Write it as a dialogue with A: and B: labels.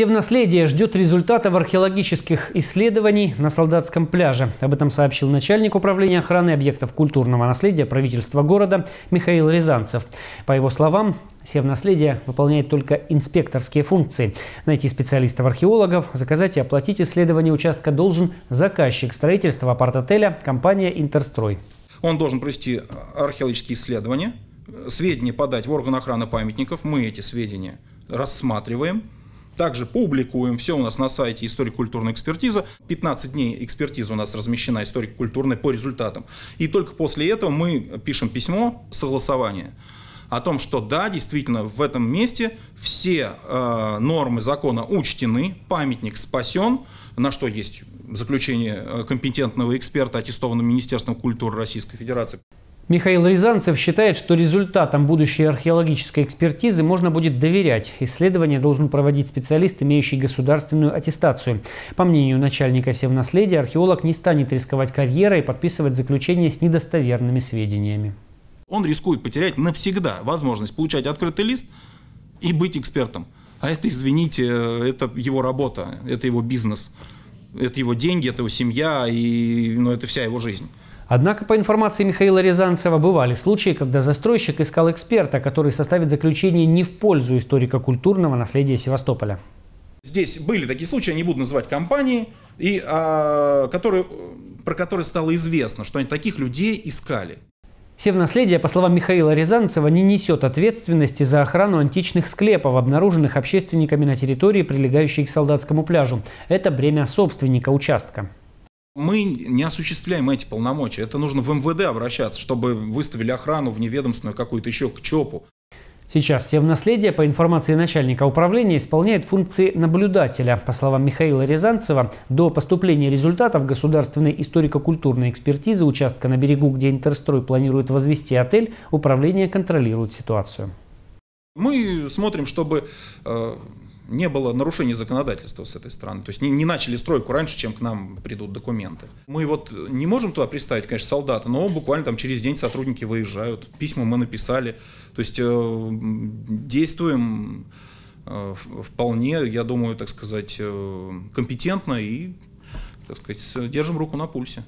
A: Севнаследие ждет результатов археологических исследований на Солдатском пляже. Об этом сообщил начальник управления охраны объектов культурного наследия правительства города Михаил Рязанцев. По его словам, Севнаследие выполняет только инспекторские функции. Найти специалистов-археологов, заказать и оплатить исследование участка должен заказчик строительства апарт-отеля компания «Интерстрой».
B: Он должен провести археологические исследования, сведения подать в органы охраны памятников. Мы эти сведения рассматриваем – также публикуем все у нас на сайте историко-культурная экспертиза. 15 дней экспертиза у нас размещена историко культурной по результатам. И только после этого мы пишем письмо согласования о том, что да, действительно, в этом месте все э, нормы закона учтены, памятник спасен, на что есть заключение э, компетентного эксперта, аттестованного Министерством культуры Российской Федерации.
A: Михаил Рязанцев считает, что результатам будущей археологической экспертизы можно будет доверять. Исследование должен проводить специалист, имеющий государственную аттестацию. По мнению начальника Севнаследия, археолог не станет рисковать карьерой и подписывать заключение с недостоверными сведениями.
B: Он рискует потерять навсегда возможность получать открытый лист и быть экспертом. А это, извините, это его работа, это его бизнес, это его деньги, это его семья, и
A: ну, это вся его жизнь. Однако, по информации Михаила Рязанцева, бывали случаи, когда застройщик искал эксперта, который составит заключение не в пользу историко-культурного наследия Севастополя.
B: Здесь были такие случаи, я не буду называть компании, и, а, которые, про которые стало известно, что они таких людей искали.
A: Все в наследие, по словам Михаила Рязанцева, не несет ответственности за охрану античных склепов, обнаруженных общественниками на территории, прилегающей к солдатскому пляжу. Это бремя собственника участка.
B: Мы не осуществляем эти полномочия. Это нужно в МВД обращаться, чтобы выставили охрану в неведомственную какую-то
A: еще к ЧОПу. Сейчас наследие по информации начальника управления, исполняет функции наблюдателя. По словам Михаила Рязанцева, до поступления результатов государственной историко-культурной экспертизы участка на берегу, где Интерстрой планирует возвести отель, управление контролирует ситуацию.
B: Мы смотрим, чтобы э, не было нарушений законодательства с этой стороны. То есть не, не начали стройку раньше, чем к нам придут документы. Мы вот не можем туда приставить, конечно, солдата, но буквально там через день сотрудники выезжают, письма мы написали. То есть э, действуем э, вполне, я думаю, так сказать, э, компетентно и так сказать, держим руку на пульсе.